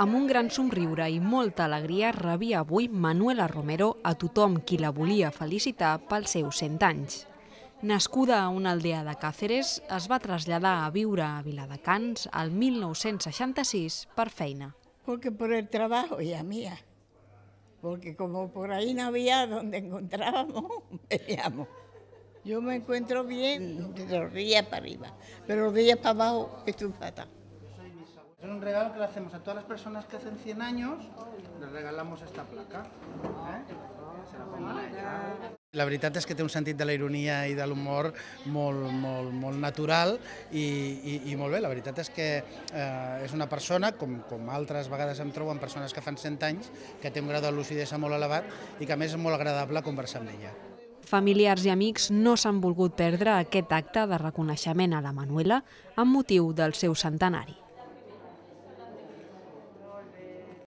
Amb un gran somriure i molta alegria rebia avui Manuela Romero a tothom qui la volia felicitar pels seus 100 anys. Nascuda a una aldea de Càceres, es va traslladar a viure a Viladecans al 1966 per feina. Porque por el trabajo ya mía, porque como por ahí no había donde encontrábamos, veníamos. Yo me encuentro bien de los días para arriba, pero los días para abajo estoy fatal. Es un regalo que le hacemos a todas las personas que hacen 100 años, les regalamos esta placa. ¿eh? la La veritat és que té un sentit de la ironia i de l'humor molt, molt, molt natural i, i, i molt bé. La veritat és que eh, és una persona, com, com altres vegades em trobo amb persones que fan 100 anys, que té un grau de lucidesa molt elevat i que a més és molt agradable conversar amb ella. Familiars i amics no s'han volgut perdre aquest acte de reconeixement a la Manuela amb motiu del seu centenari.